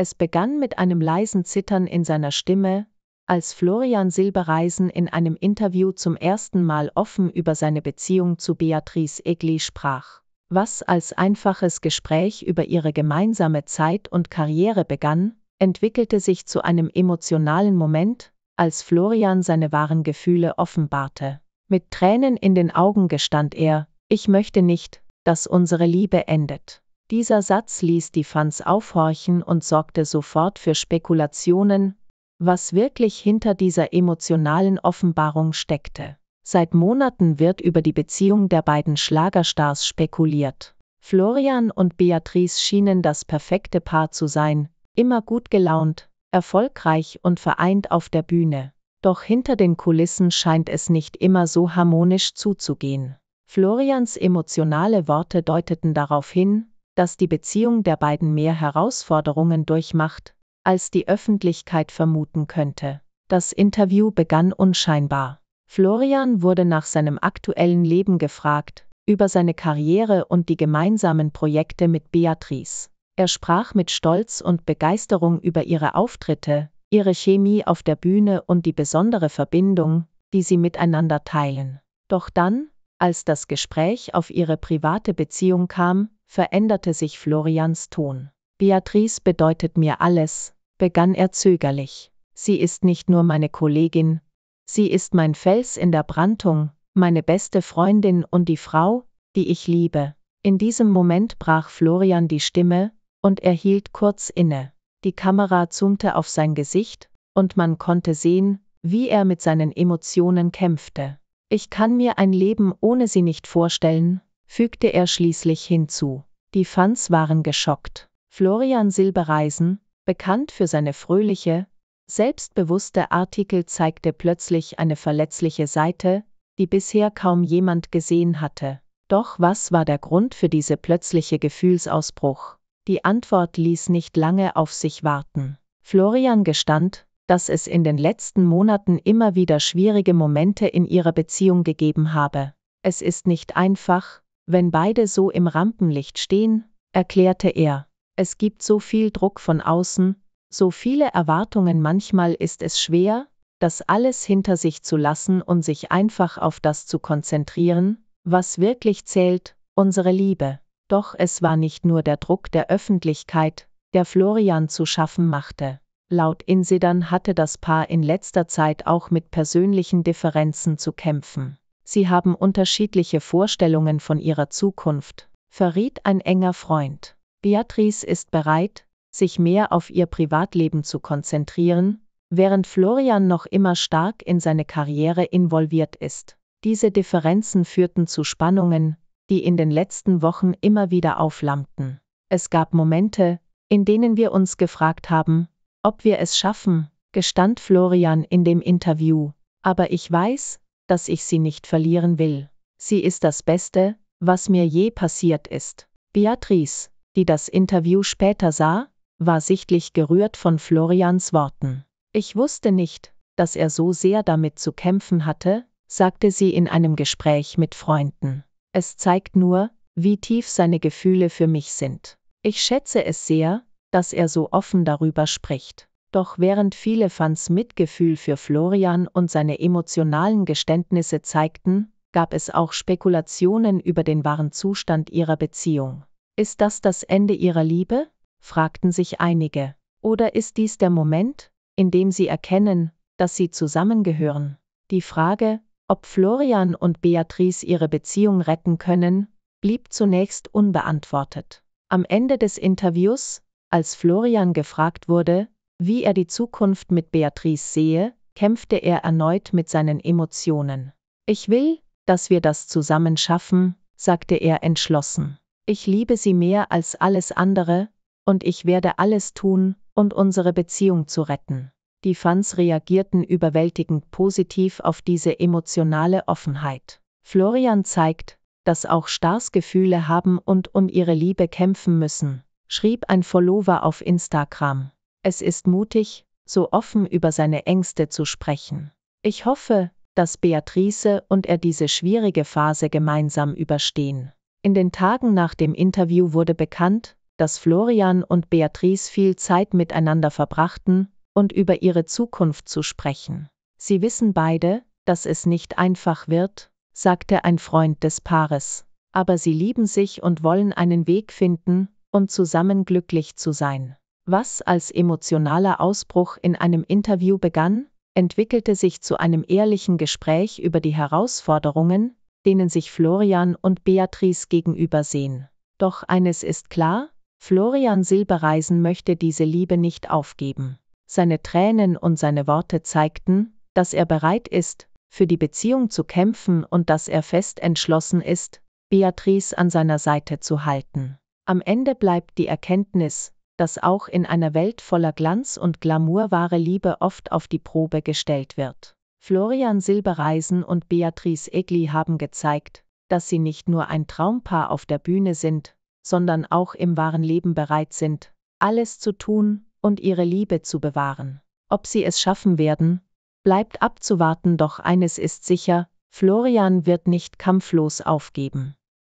Es begann mit einem leisen Zittern in seiner Stimme, als Florian Silbereisen in einem Interview zum ersten Mal offen über seine Beziehung zu Beatrice Egli sprach, was als einfaches Gespräch über ihre gemeinsame Zeit und Karriere begann, entwickelte sich zu einem emotionalen Moment, als Florian seine wahren Gefühle offenbarte. Mit Tränen in den Augen gestand er, ich möchte nicht, dass unsere Liebe endet. Dieser Satz ließ die Fans aufhorchen und sorgte sofort für Spekulationen, was wirklich hinter dieser emotionalen Offenbarung steckte. Seit Monaten wird über die Beziehung der beiden Schlagerstars spekuliert. Florian und Beatrice schienen das perfekte Paar zu sein, immer gut gelaunt, erfolgreich und vereint auf der Bühne. Doch hinter den Kulissen scheint es nicht immer so harmonisch zuzugehen. Florians emotionale Worte deuteten darauf hin, dass die Beziehung der beiden mehr Herausforderungen durchmacht, als die Öffentlichkeit vermuten könnte. Das Interview begann unscheinbar. Florian wurde nach seinem aktuellen Leben gefragt, über seine Karriere und die gemeinsamen Projekte mit Beatrice. Er sprach mit Stolz und Begeisterung über ihre Auftritte, ihre Chemie auf der Bühne und die besondere Verbindung, die sie miteinander teilen. Doch dann, als das Gespräch auf ihre private Beziehung kam, veränderte sich Florians Ton. Beatrice bedeutet mir alles, begann er zögerlich. Sie ist nicht nur meine Kollegin, sie ist mein Fels in der Brandung, meine beste Freundin und die Frau, die ich liebe. In diesem Moment brach Florian die Stimme, und er hielt kurz inne. Die Kamera zoomte auf sein Gesicht, und man konnte sehen, wie er mit seinen Emotionen kämpfte. Ich kann mir ein Leben ohne sie nicht vorstellen, fügte er schließlich hinzu. Die Fans waren geschockt. Florian Silbereisen, bekannt für seine fröhliche, selbstbewusste Artikel zeigte plötzlich eine verletzliche Seite, die bisher kaum jemand gesehen hatte. Doch was war der Grund für diese plötzliche Gefühlsausbruch? Die Antwort ließ nicht lange auf sich warten. Florian gestand, dass es in den letzten Monaten immer wieder schwierige Momente in ihrer Beziehung gegeben habe. Es ist nicht einfach, wenn beide so im Rampenlicht stehen, erklärte er. Es gibt so viel Druck von außen, so viele Erwartungen, manchmal ist es schwer, das alles hinter sich zu lassen und sich einfach auf das zu konzentrieren, was wirklich zählt, unsere Liebe. Doch es war nicht nur der Druck der Öffentlichkeit, der Florian zu schaffen machte. Laut Insidern hatte das Paar in letzter Zeit auch mit persönlichen Differenzen zu kämpfen sie haben unterschiedliche Vorstellungen von ihrer Zukunft, verriet ein enger Freund. Beatrice ist bereit, sich mehr auf ihr Privatleben zu konzentrieren, während Florian noch immer stark in seine Karriere involviert ist. Diese Differenzen führten zu Spannungen, die in den letzten Wochen immer wieder aufflammten. Es gab Momente, in denen wir uns gefragt haben, ob wir es schaffen, gestand Florian in dem Interview, aber ich weiß, dass ich sie nicht verlieren will. Sie ist das Beste, was mir je passiert ist. Beatrice, die das Interview später sah, war sichtlich gerührt von Florians Worten. Ich wusste nicht, dass er so sehr damit zu kämpfen hatte, sagte sie in einem Gespräch mit Freunden. Es zeigt nur, wie tief seine Gefühle für mich sind. Ich schätze es sehr, dass er so offen darüber spricht. Doch während viele Fans Mitgefühl für Florian und seine emotionalen Geständnisse zeigten, gab es auch Spekulationen über den wahren Zustand ihrer Beziehung. Ist das das Ende ihrer Liebe? fragten sich einige. Oder ist dies der Moment, in dem sie erkennen, dass sie zusammengehören? Die Frage, ob Florian und Beatrice ihre Beziehung retten können, blieb zunächst unbeantwortet. Am Ende des Interviews, als Florian gefragt wurde, wie er die Zukunft mit Beatrice sehe, kämpfte er erneut mit seinen Emotionen. Ich will, dass wir das zusammen schaffen, sagte er entschlossen. Ich liebe sie mehr als alles andere, und ich werde alles tun, um unsere Beziehung zu retten. Die Fans reagierten überwältigend positiv auf diese emotionale Offenheit. Florian zeigt, dass auch Stars Gefühle haben und um ihre Liebe kämpfen müssen, schrieb ein Follower auf Instagram. Es ist mutig, so offen über seine Ängste zu sprechen. Ich hoffe, dass Beatrice und er diese schwierige Phase gemeinsam überstehen. In den Tagen nach dem Interview wurde bekannt, dass Florian und Beatrice viel Zeit miteinander verbrachten und über ihre Zukunft zu sprechen. Sie wissen beide, dass es nicht einfach wird, sagte ein Freund des Paares, aber sie lieben sich und wollen einen Weg finden, um zusammen glücklich zu sein. Was als emotionaler Ausbruch in einem Interview begann, entwickelte sich zu einem ehrlichen Gespräch über die Herausforderungen, denen sich Florian und Beatrice gegenüber sehen. Doch eines ist klar, Florian Silbereisen möchte diese Liebe nicht aufgeben. Seine Tränen und seine Worte zeigten, dass er bereit ist, für die Beziehung zu kämpfen und dass er fest entschlossen ist, Beatrice an seiner Seite zu halten. Am Ende bleibt die Erkenntnis, dass auch in einer Welt voller Glanz und Glamour wahre Liebe oft auf die Probe gestellt wird. Florian Silbereisen und Beatrice Egli haben gezeigt, dass sie nicht nur ein Traumpaar auf der Bühne sind, sondern auch im wahren Leben bereit sind, alles zu tun und ihre Liebe zu bewahren. Ob sie es schaffen werden, bleibt abzuwarten, doch eines ist sicher, Florian wird nicht kampflos aufgeben.